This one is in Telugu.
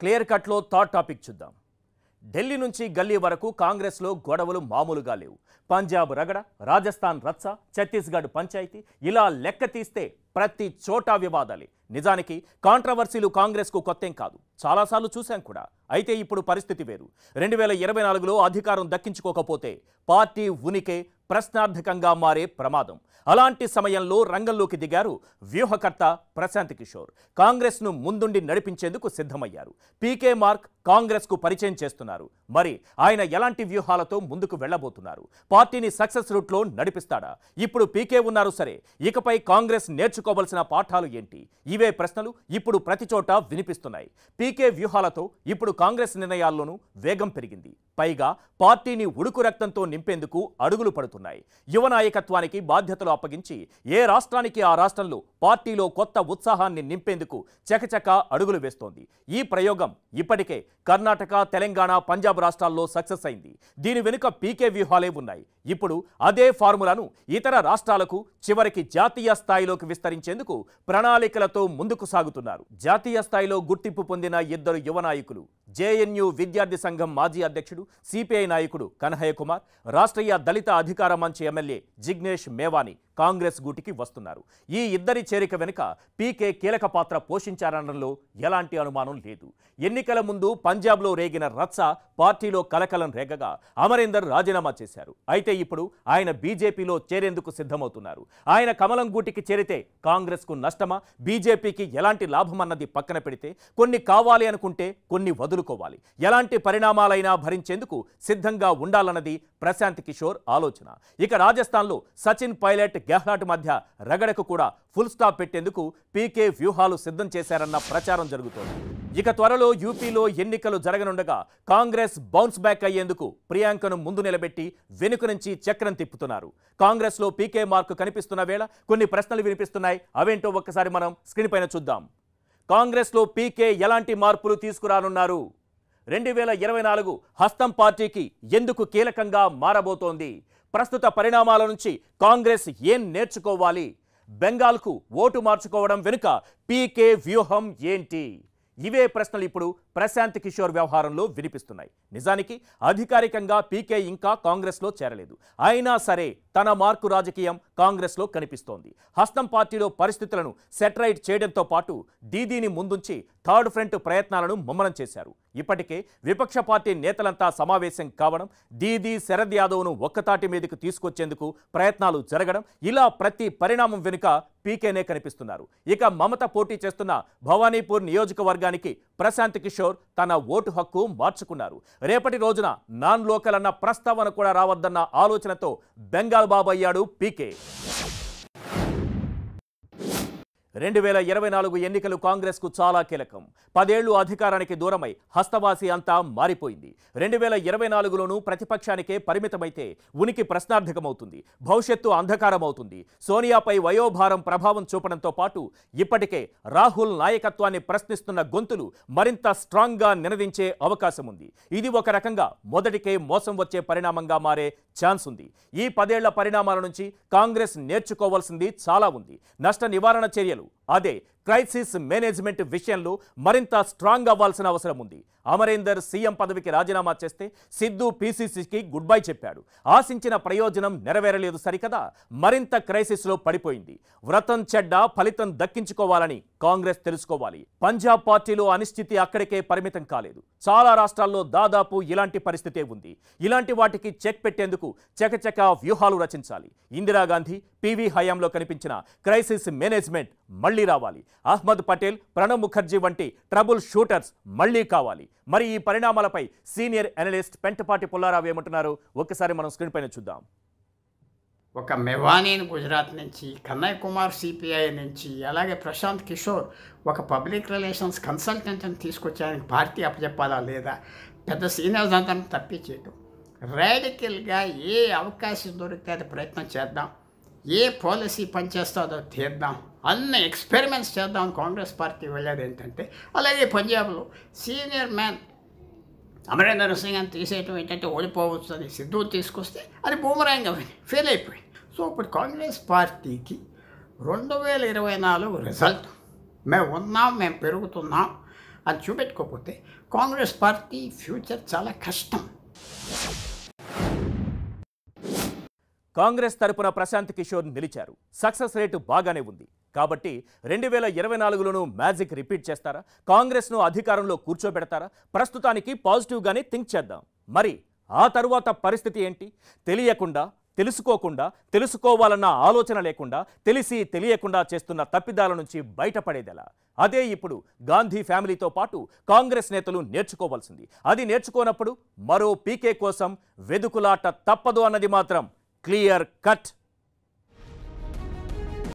క్లియర్ కట్లో థాట్ టాపిక్ చూద్దాం ఢిల్లీ నుంచి గల్లీ వరకు కాంగ్రెస్లో గొడవలు మామూలుగా లేవు పంజాబ్ రగడ రాజస్థాన్ రత్స ఛత్తీస్గఢ్ పంచాయతీ ఇలా లెక్క తీస్తే ప్రతి చోట వివాదాలి నిజానికి కాంట్రవర్సీలు కాంగ్రెస్కు కొత్తేం కాదు చాలాసార్లు చూశాం కూడా అయితే ఇప్పుడు పరిస్థితి వేరు రెండు వేల ఇరవై నాలుగులో అధికారం దక్కించుకోకపోతే పార్టీ ఉనికి ప్రశ్నార్థకంగా మారే ప్రమాదం అలాంటి సమయంలో రంగంలోకి దిగారు వ్యూహకర్త ప్రశాంత్ కిషోర్ కాంగ్రెస్ను ముందుండి నడిపించేందుకు సిద్ధమయ్యారు పీకే మార్క్ కాంగ్రెస్కు పరిచయం చేస్తున్నారు మరి ఆయన ఎలాంటి వ్యూహాలతో ముందుకు వెళ్లబోతున్నారు పార్టీని సక్సెస్ రూట్లో నడిపిస్తాడా ఇప్పుడు పీకే ఉన్నారు సరే ఇకపై కాంగ్రెస్ నేర్చుకో నేర్చుకోవలసిన పాఠాలు ఏంటి ఇవే ప్రశ్నలు ఇప్పుడు ప్రతి చోట వినిపిస్తున్నాయి పీకే వ్యూహాలతో ఇప్పుడు కాంగ్రెస్ నిర్ణయాల్లోనూ వేగం పెరిగింది పైగా పార్టీని ఉడుకు రక్తంతో నింపేందుకు అడుగులు పడుతున్నాయి యువ నాయకత్వానికి బాధ్యతలు అప్పగించి ఏ రాష్ట్రానికి ఆ రాష్ట్రంలో పార్టీలో కొత్త ఉత్సాహాన్ని నింపేందుకు చకచక అడుగులు వేస్తోంది ఈ ప్రయోగం ఇప్పటికే కర్ణాటక తెలంగాణ పంజాబ్ రాష్ట్రాల్లో సక్సెస్ అయింది దీని వెనుక పీకే వ్యూహాలే ఉన్నాయి ఇప్పుడు అదే ఫార్ములాను ఇతర రాష్ట్రాలకు చివరికి జాతీయ స్థాయిలోకి విస్తరి సంతరించేందుకు ప్రణాళికలతో ముందుకు సాగుతున్నారు జాతీయ స్థాయిలో గుర్తింపు పొందిన ఇద్దరు యువ నాయకులు జేఎన్యు విద్యార్థి సంఘం మాజీ అధ్యక్షుడు సిపిఐ నాయకుడు కన్హయ్య కుమార్ రాష్ట్రీయ దళిత అధికార మంచి ఎమ్మెల్యే జిగ్నేష్ మేవాని కాంగ్రెస్ గూటికి వస్తున్నారు ఈ ఇద్దరి చేరిక వెనుక పీకే కీలక పాత్ర పోషించారనడంలో ఎలాంటి అనుమానం లేదు ఎన్నికల ముందు పంజాబ్లో రేగిన రత్స పార్టీలో కలకలం రేగగా అమరీందర్ రాజీనామా చేశారు అయితే ఇప్పుడు ఆయన బీజేపీలో చేరేందుకు సిద్ధమవుతున్నారు ఆయన కమలం గూటికి చేరితే కాంగ్రెస్కు నష్టమా బీజేపీకి ఎలాంటి లాభమన్నది పక్కన పెడితే కొన్ని కావాలి అనుకుంటే కొన్ని వదులుకోవాలి ఎలాంటి పరిణామాలైనా భరించేందుకు సిద్ధంగా ఉండాలన్నది ప్రశాంత్ కిషోర్ ఆలోచన ఇక రాజస్థాన్లో సచిన్ పైలట్ గెహ్లాట్ మధ్య రగడకు కూడా ఫుల్ స్టాప్ పెట్టేందుకు పీకే వ్యూహాలు సిద్ధం చేశారన్న ప్రచారం జరుగుతోంది ఇక త్వరలో యూపీలో ఎన్నికలు జరగనుండగా కాంగ్రెస్ బౌన్స్ బ్యాక్ అయ్యేందుకు ప్రియాంకను ముందు నిలబెట్టి వెనుక నుంచి చక్రం తిప్పుతున్నారు కాంగ్రెస్లో పీకే మార్కు కనిపిస్తున్న వేళ కొన్ని ప్రశ్నలు వినిపిస్తున్నాయి అవేంటో ఒక్కసారి మనం స్క్రీన్ పైన చూద్దాం కాంగ్రెస్లో పీకే ఎలాంటి మార్పులు తీసుకురానున్నారు రెండు వేల ఇరవై నాలుగు హస్తం పార్టీకి ఎందుకు కీలకంగా మారబోతోంది ప్రస్తుత పరిణామాల నుంచి కాంగ్రెస్ ఏం నేర్చుకోవాలి బెంగాల్కు ఓటు మార్చుకోవడం వెనుక పీకే వ్యూహం ఏంటి ఇవే ప్రశ్నలు ఇప్పుడు ప్రశాంత్ కిషోర్ వ్యవహారంలో వినిపిస్తున్నాయి నిజానికి అధికారికంగా పీకే ఇంకా కాంగ్రెస్లో చేరలేదు అయినా సరే తన మార్కు రాజకీయం కాంగ్రెస్లో కనిపిస్తోంది హస్తం పార్టీలో పరిస్థితులను సెటరైట్ చేయడంతో పాటు దీదీని ముందుంచి థర్డ్ ఫ్రంట్ ప్రయత్నాలను ముమ్మరం చేశారు ఇప్పటికే విపక్ష పార్టీ నేతలంతా సమావేశం కావడం దీదీ శరద్ యాదవ్ను ఒక్కతాటి మీదకు తీసుకొచ్చేందుకు ప్రయత్నాలు జరగడం ఇలా ప్రతి పరిణామం వెనుక పీకేనే కనిపిస్తున్నారు ఇక మమత పోటీ చేస్తున్న భవానీపూర్ నియోజకవర్గానికి ప్రశాంత్ కిషోర్ తన ఓటు హక్కు మార్చుకున్నారు రేపటి రోజున నాన్ లోకల్ అన్న ప్రస్తావన కూడా రావద్దన్న ఆలోచనతో బెంగాల్ బాబు అయ్యాడు పీకే రెండు వేల ఇరవై నాలుగు ఎన్నికలు కాంగ్రెస్కు చాలా కీలకం పదేళ్లు అధికారానికి దూరమై హస్తవాసి అంతా మారిపోయింది రెండు వేల ఇరవై నాలుగులోనూ ప్రతిపక్షానికే పరిమితమైతే ఉనికి ప్రశ్నార్థకమవుతుంది భవిష్యత్తు అంధకారమవుతుంది సోనియాపై వయోభారం ప్రభావం చూపడంతో పాటు ఇప్పటికే రాహుల్ నాయకత్వాన్ని ప్రశ్నిస్తున్న గొంతులు మరింత స్ట్రాంగ్గా నినదించే అవకాశం ఉంది ఇది ఒక రకంగా మొదటికే మోసం వచ్చే పరిణామంగా మారే ఛాన్స్ ఉంది ఈ పదేళ్ల పరిణామాల నుంచి కాంగ్రెస్ నేర్చుకోవాల్సింది చాలా ఉంది నష్ట నివారణ చర్యలు ಅದೇ క్రైసిస్ మేనేజ్మెంట్ విషయంలో మరింత స్ట్రాంగ్ అవ్వాల్సిన అవసరం ఉంది అమరేందర్ సీఎం పదవికి రాజీనామా చేస్తే సిద్ధు పీసీసీకి గుడ్ బై చెప్పాడు ఆశించిన ప్రయోజనం నెరవేరలేదు సరికదా మరింత క్రైసిస్లో పడిపోయింది వ్రతం చెడ్డ ఫలితం దక్కించుకోవాలని కాంగ్రెస్ తెలుసుకోవాలి పంజాబ్ పార్టీలో అనిశ్చితి అక్కడికే పరిమితం కాలేదు చాలా రాష్ట్రాల్లో దాదాపు ఇలాంటి పరిస్థితే ఉంది ఇలాంటి వాటికి చెక్ పెట్టేందుకు చకచక వ్యూహాలు రచించాలి ఇందిరాగాంధీ పీవీ హయాంలో కనిపించిన క్రైసిస్ మేనేజ్మెంట్ మళ్లీ రావాలి అహ్మద్ పటేల్ ప్రణబ్ ముఖర్జీ వంటి ట్రబుల్ షూటర్స్ మళ్లీ కావాలి మరి ఈ పరిణామాలపై సీనియర్ అనలిస్ట్ పెంటపాటి పుల్లారావు ఏమంటున్నారు ఒకసారి మనం స్క్రీన్ పైన చూద్దాం ఒక మెవానీని గుజరాత్ నుంచి కన్నయ్య కుమార్ సిపిఐ నుంచి అలాగే ప్రశాంత్ కిషోర్ ఒక పబ్లిక్ రిలేషన్స్ కన్సల్టెంట్ని తీసుకొచ్చారని పార్టీ అప్పచెప్పాలా లేదా పెద్ద సీనియర్స్ అంతా తప్పించేయటం రాడికల్గా ఏ అవకాశం దొరికితే అది ప్రయత్నం చేద్దాం ఏ పాలసీ పనిచేస్తుందో తీద్దాం అన్ని ఎక్స్పెరిమెంట్స్ చేద్దాం కాంగ్రెస్ పార్టీ వెళ్ళేది ఏంటంటే అలాగే పంజాబ్లో సీనియర్ మ్యాన్ అమరేందర్ సింగ్ అని తీసేయటం ఏంటంటే ఓడిపోవచ్చు అని సిద్ధు తీసుకొస్తే అది బూమరాంగ్ అయింది ఫెయిల్ అయిపోయింది సో ఇప్పుడు కాంగ్రెస్ పార్టీకి రెండు వేల ఇరవై నాలుగు రిజల్ట్ మేము ఉన్నాం మేము పెరుగుతున్నాం అది చూపెట్టుకోకపోతే కాంగ్రెస్ పార్టీ ఫ్యూచర్ చాలా కష్టం కాంగ్రెస్ తరపున ప్రశాంత్ కిషోర్ నిలిచారు సక్సెస్ రేటు బాగానే ఉంది కాబట్టి రెండు వేల ఇరవై నాలుగులోనూ మ్యాజిక్ రిపీట్ చేస్తారా కాంగ్రెస్ను అధికారంలో కూర్చోబెడతారా ప్రస్తుతానికి పాజిటివ్గానే థింక్ చేద్దాం మరి ఆ తరువాత పరిస్థితి ఏంటి తెలియకుండా తెలుసుకోకుండా తెలుసుకోవాలన్న ఆలోచన లేకుండా తెలిసి తెలియకుండా చేస్తున్న తప్పిదాల నుంచి బయటపడేదెలా అదే ఇప్పుడు గాంధీ ఫ్యామిలీతో పాటు కాంగ్రెస్ నేతలు నేర్చుకోవాల్సింది అది నేర్చుకోనప్పుడు మరో పీకే కోసం వెదుకులాట తప్పదు అన్నది మాత్రం clear cut